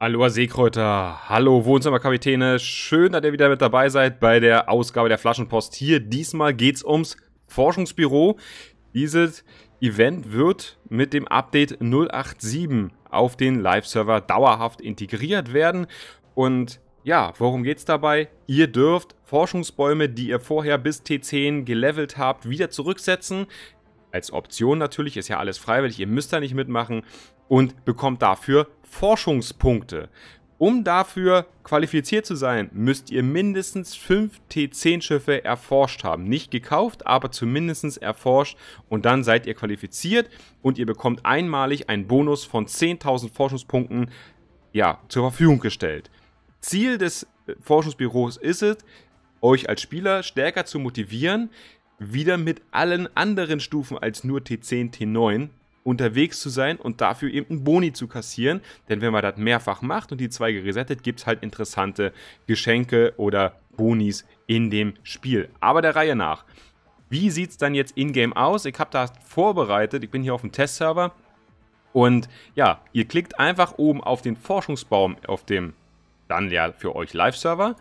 Aloha Seekräuter, hallo Wohnzimmerkapitäne, schön, dass ihr wieder mit dabei seid bei der Ausgabe der Flaschenpost hier. Diesmal geht es ums Forschungsbüro. Dieses Event wird mit dem Update 087 auf den Live-Server dauerhaft integriert werden. Und ja, worum geht es dabei? Ihr dürft Forschungsbäume, die ihr vorher bis T10 gelevelt habt, wieder zurücksetzen als Option natürlich, ist ja alles freiwillig, ihr müsst da nicht mitmachen und bekommt dafür Forschungspunkte. Um dafür qualifiziert zu sein, müsst ihr mindestens 5 T10-Schiffe erforscht haben. Nicht gekauft, aber zumindest erforscht. Und dann seid ihr qualifiziert und ihr bekommt einmalig einen Bonus von 10.000 Forschungspunkten ja, zur Verfügung gestellt. Ziel des äh, Forschungsbüros ist es, euch als Spieler stärker zu motivieren, wieder mit allen anderen Stufen als nur T10, T9 unterwegs zu sein und dafür eben einen Boni zu kassieren. Denn wenn man das mehrfach macht und die Zweige resettet, gibt es halt interessante Geschenke oder Bonis in dem Spiel. Aber der Reihe nach. Wie sieht es dann jetzt in-game aus? Ich habe das vorbereitet. Ich bin hier auf dem Testserver. Und ja, ihr klickt einfach oben auf den Forschungsbaum auf dem dann ja für euch Live-Server,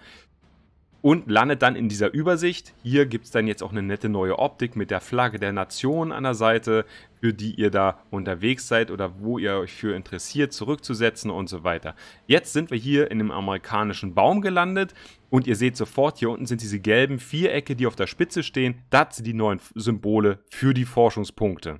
und landet dann in dieser Übersicht. Hier gibt es dann jetzt auch eine nette neue Optik mit der Flagge der Nation an der Seite, für die ihr da unterwegs seid oder wo ihr euch für interessiert, zurückzusetzen und so weiter. Jetzt sind wir hier in einem amerikanischen Baum gelandet und ihr seht sofort, hier unten sind diese gelben Vierecke, die auf der Spitze stehen. Das sind die neuen Symbole für die Forschungspunkte.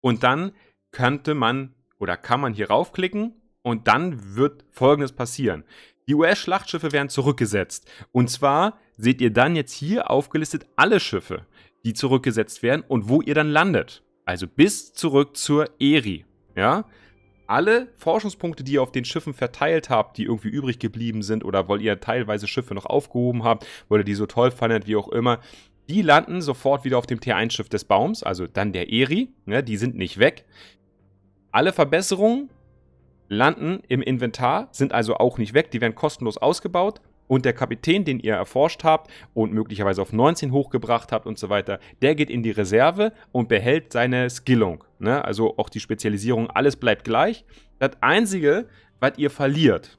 Und dann könnte man oder kann man hier raufklicken und dann wird Folgendes passieren. Die US-Schlachtschiffe werden zurückgesetzt. Und zwar seht ihr dann jetzt hier aufgelistet alle Schiffe, die zurückgesetzt werden und wo ihr dann landet. Also bis zurück zur Eri. Ja? Alle Forschungspunkte, die ihr auf den Schiffen verteilt habt, die irgendwie übrig geblieben sind oder weil ihr teilweise Schiffe noch aufgehoben habt, weil ihr die so toll fandet, wie auch immer, die landen sofort wieder auf dem T1-Schiff des Baums, also dann der Eri. Ne? Die sind nicht weg. Alle Verbesserungen, landen im Inventar, sind also auch nicht weg, die werden kostenlos ausgebaut und der Kapitän, den ihr erforscht habt und möglicherweise auf 19 hochgebracht habt und so weiter, der geht in die Reserve und behält seine Skillung. Ne? Also auch die Spezialisierung, alles bleibt gleich. Das Einzige, was ihr verliert,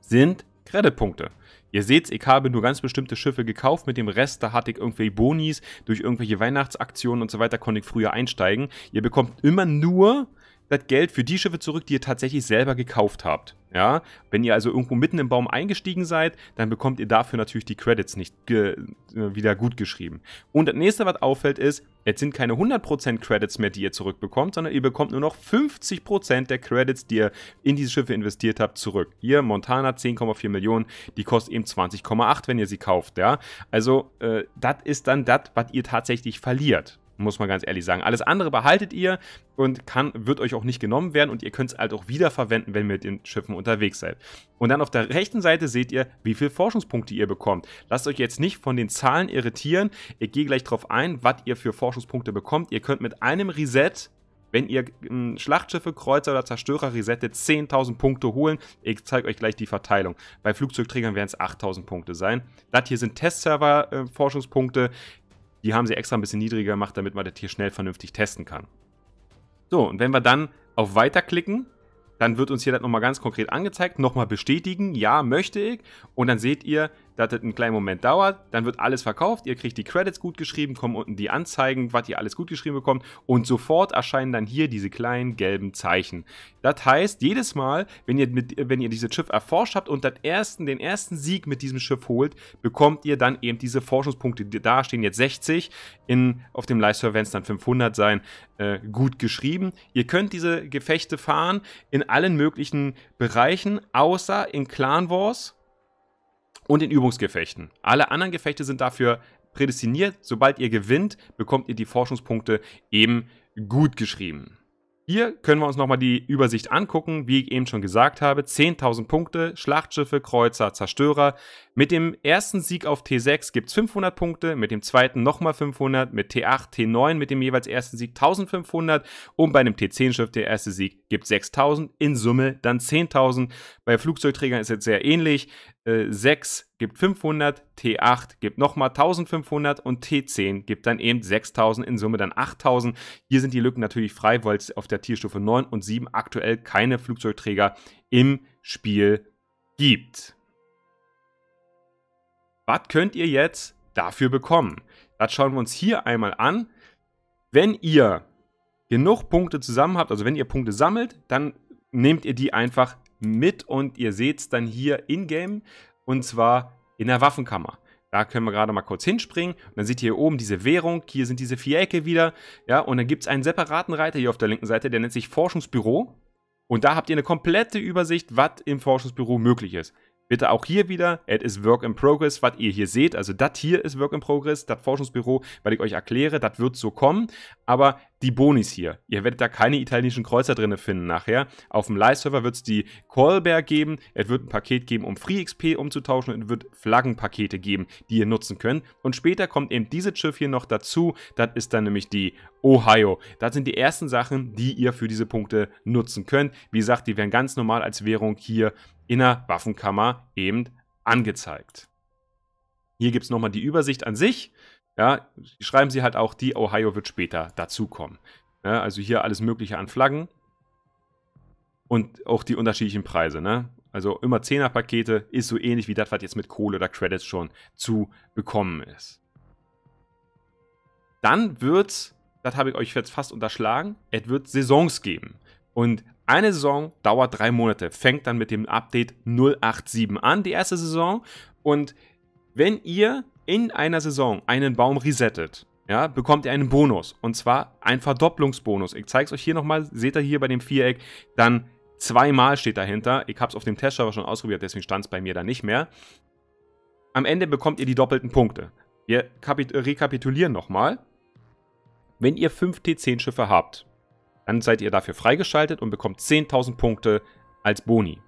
sind Creditpunkte. Ihr seht's, ich habe nur ganz bestimmte Schiffe gekauft. Mit dem Rest, da hatte ich irgendwelche Bonis durch irgendwelche Weihnachtsaktionen und so weiter, konnte ich früher einsteigen. Ihr bekommt immer nur das Geld für die Schiffe zurück, die ihr tatsächlich selber gekauft habt. Ja, wenn ihr also irgendwo mitten im Baum eingestiegen seid, dann bekommt ihr dafür natürlich die Credits nicht äh, wieder gut geschrieben. Und das nächste, was auffällt, ist, jetzt sind keine 100% Credits mehr, die ihr zurückbekommt, sondern ihr bekommt nur noch 50% der Credits, die ihr in diese Schiffe investiert habt, zurück. Hier Montana 10,4 Millionen, die kostet eben 20,8, wenn ihr sie kauft. Ja, also äh, das ist dann das, was ihr tatsächlich verliert muss man ganz ehrlich sagen. Alles andere behaltet ihr und kann, wird euch auch nicht genommen werden und ihr könnt es halt auch wiederverwenden, wenn ihr mit den Schiffen unterwegs seid. Und dann auf der rechten Seite seht ihr, wie viele Forschungspunkte ihr bekommt. Lasst euch jetzt nicht von den Zahlen irritieren. Ich gehe gleich darauf ein, was ihr für Forschungspunkte bekommt. Ihr könnt mit einem Reset wenn ihr m, hm, Schlachtschiffe, Kreuzer oder Zerstörer resettet, 10.000 Punkte holen. Ich zeige euch gleich die Verteilung. Bei Flugzeugträgern werden es 8.000 Punkte sein. Das hier sind Testserver-Forschungspunkte. Äh, die haben sie extra ein bisschen niedriger gemacht, damit man das hier schnell vernünftig testen kann. So, und wenn wir dann auf Weiter klicken, dann wird uns hier das nochmal ganz konkret angezeigt, nochmal bestätigen, ja, möchte ich. Und dann seht ihr, dass das einen kleinen Moment dauert, dann wird alles verkauft, ihr kriegt die Credits gut geschrieben, kommen unten die Anzeigen, was ihr alles gut geschrieben bekommt und sofort erscheinen dann hier diese kleinen gelben Zeichen. Das heißt, jedes Mal, wenn ihr, mit, wenn ihr dieses Schiff erforscht habt und ersten, den ersten Sieg mit diesem Schiff holt, bekommt ihr dann eben diese Forschungspunkte, da stehen jetzt 60, in, auf dem Live-Server werden es dann 500 sein, äh, gut geschrieben. Ihr könnt diese Gefechte fahren in allen möglichen Bereichen, außer in Clan Wars, und in Übungsgefechten. Alle anderen Gefechte sind dafür prädestiniert. Sobald ihr gewinnt, bekommt ihr die Forschungspunkte eben gut geschrieben. Hier können wir uns nochmal die Übersicht angucken, wie ich eben schon gesagt habe. 10.000 Punkte, Schlachtschiffe, Kreuzer, Zerstörer, mit dem ersten Sieg auf T6 gibt es 500 Punkte, mit dem zweiten nochmal 500, mit T8, T9 mit dem jeweils ersten Sieg 1500 und bei einem T10-Schiff der erste Sieg gibt 6000, in Summe dann 10.000. Bei Flugzeugträgern ist es sehr ähnlich. 6 äh, gibt 500, T8 gibt nochmal 1500 und T10 gibt dann eben 6000, in Summe dann 8000. Hier sind die Lücken natürlich frei, weil es auf der Tierstufe 9 und 7 aktuell keine Flugzeugträger im Spiel gibt. Was könnt ihr jetzt dafür bekommen? Das schauen wir uns hier einmal an. Wenn ihr genug Punkte zusammen habt, also wenn ihr Punkte sammelt, dann nehmt ihr die einfach mit und ihr seht es dann hier in-game und zwar in der Waffenkammer. Da können wir gerade mal kurz hinspringen. Und dann seht ihr hier oben diese Währung. Hier sind diese Vierecke wieder. Ja, und dann gibt es einen separaten Reiter hier auf der linken Seite, der nennt sich Forschungsbüro. Und da habt ihr eine komplette Übersicht, was im Forschungsbüro möglich ist. Bitte auch hier wieder, it is work in progress, was ihr hier seht. Also das hier ist work in progress, das Forschungsbüro, weil ich euch erkläre, das wird so kommen. Aber die Bonis hier, ihr werdet da keine italienischen Kreuzer drinne finden nachher. Auf dem Live-Server wird es die Callback geben, es wird ein Paket geben, um Free XP umzutauschen und es wird Flaggenpakete geben, die ihr nutzen könnt. Und später kommt eben dieses Schiff hier noch dazu, das ist dann nämlich die Ohio. Das sind die ersten Sachen, die ihr für diese Punkte nutzen könnt. Wie gesagt, die werden ganz normal als Währung hier in der Waffenkammer eben angezeigt. Hier gibt es nochmal die Übersicht an sich. Ja, schreiben sie halt auch, die Ohio wird später dazukommen. Ja, also hier alles Mögliche an Flaggen. Und auch die unterschiedlichen Preise. Ne? Also immer 10er-Pakete ist so ähnlich wie das, was jetzt mit Kohle oder Credits schon zu bekommen ist. Dann wird, es, das habe ich euch jetzt fast unterschlagen, es wird Saisons geben. Und eine Saison dauert drei Monate, fängt dann mit dem Update 087 an, die erste Saison. Und wenn ihr in einer Saison einen Baum resettet, ja, bekommt ihr einen Bonus. Und zwar einen Verdopplungsbonus. Ich zeige es euch hier nochmal. Seht ihr hier bei dem Viereck, dann zweimal steht dahinter. Ich habe es auf dem Testserver schon ausprobiert, deswegen stand es bei mir da nicht mehr. Am Ende bekommt ihr die doppelten Punkte. Wir rekapitulieren nochmal. Wenn ihr 5 T10-Schiffe habt, dann seid ihr dafür freigeschaltet und bekommt 10.000 Punkte als Boni.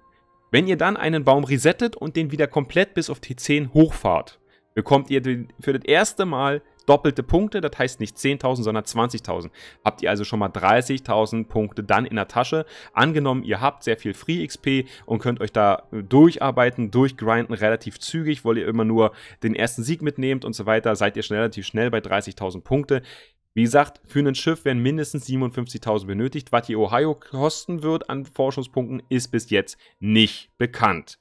Wenn ihr dann einen Baum resettet und den wieder komplett bis auf T10 hochfahrt, bekommt ihr für das erste Mal doppelte Punkte, das heißt nicht 10.000, sondern 20.000. Habt ihr also schon mal 30.000 Punkte dann in der Tasche. Angenommen, ihr habt sehr viel Free XP und könnt euch da äh, durcharbeiten, durchgrinden, relativ zügig, weil ihr immer nur den ersten Sieg mitnehmt und so weiter, seid ihr schon relativ schnell bei 30.000 Punkte. Wie gesagt, für ein Schiff werden mindestens 57.000 benötigt. Was die Ohio kosten wird an Forschungspunkten, ist bis jetzt nicht bekannt.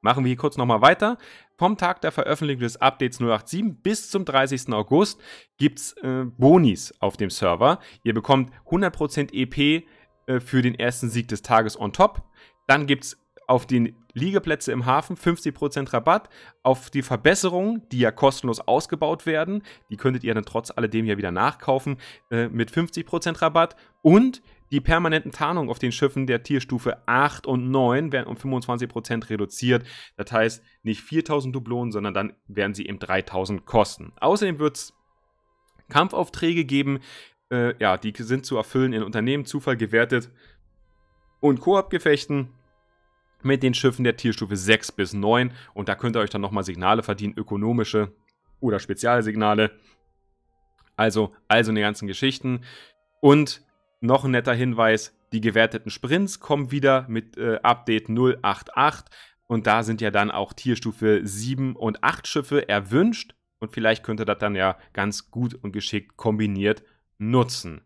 Machen wir hier kurz nochmal weiter. Vom Tag der Veröffentlichung des Updates 087 bis zum 30. August gibt es äh, Bonis auf dem Server. Ihr bekommt 100% EP äh, für den ersten Sieg des Tages on top. Dann gibt es auf den Liegeplätze im Hafen, 50% Rabatt auf die Verbesserungen, die ja kostenlos ausgebaut werden. Die könntet ihr dann trotz alledem ja wieder nachkaufen äh, mit 50% Rabatt. Und die permanenten Tarnungen auf den Schiffen der Tierstufe 8 und 9 werden um 25% reduziert. Das heißt, nicht 4000 Dublonen, sondern dann werden sie eben 3000 kosten. Außerdem wird es Kampfaufträge geben. Äh, ja, die sind zu erfüllen in Unternehmen, Zufall gewertet und Koop-Gefechten mit den Schiffen der Tierstufe 6 bis 9 und da könnt ihr euch dann nochmal Signale verdienen, ökonomische oder Spezialsignale. Also, also die ganzen Geschichten. Und noch ein netter Hinweis, die gewerteten Sprints kommen wieder mit äh, Update 088 und da sind ja dann auch Tierstufe 7 und 8 Schiffe erwünscht und vielleicht könnt ihr das dann ja ganz gut und geschickt kombiniert nutzen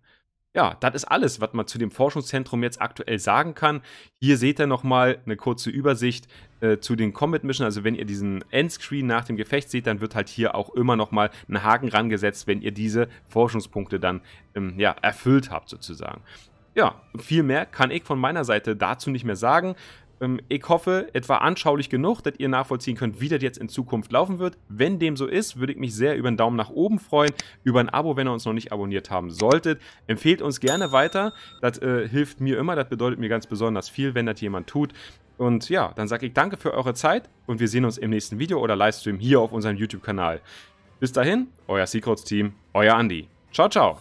ja, das ist alles, was man zu dem Forschungszentrum jetzt aktuell sagen kann. Hier seht ihr nochmal eine kurze Übersicht äh, zu den Combat Missions. Also wenn ihr diesen Endscreen nach dem Gefecht seht, dann wird halt hier auch immer nochmal ein Haken rangesetzt, wenn ihr diese Forschungspunkte dann ähm, ja, erfüllt habt sozusagen. Ja, viel mehr kann ich von meiner Seite dazu nicht mehr sagen. Ähm, ich hoffe, es war anschaulich genug, dass ihr nachvollziehen könnt, wie das jetzt in Zukunft laufen wird. Wenn dem so ist, würde ich mich sehr über einen Daumen nach oben freuen, über ein Abo, wenn ihr uns noch nicht abonniert haben solltet. Empfehlt uns gerne weiter. Das äh, hilft mir immer, das bedeutet mir ganz besonders viel, wenn das jemand tut. Und ja, dann sage ich danke für eure Zeit und wir sehen uns im nächsten Video oder Livestream hier auf unserem YouTube-Kanal. Bis dahin, euer Secrets-Team, euer Andi. Ciao, ciao.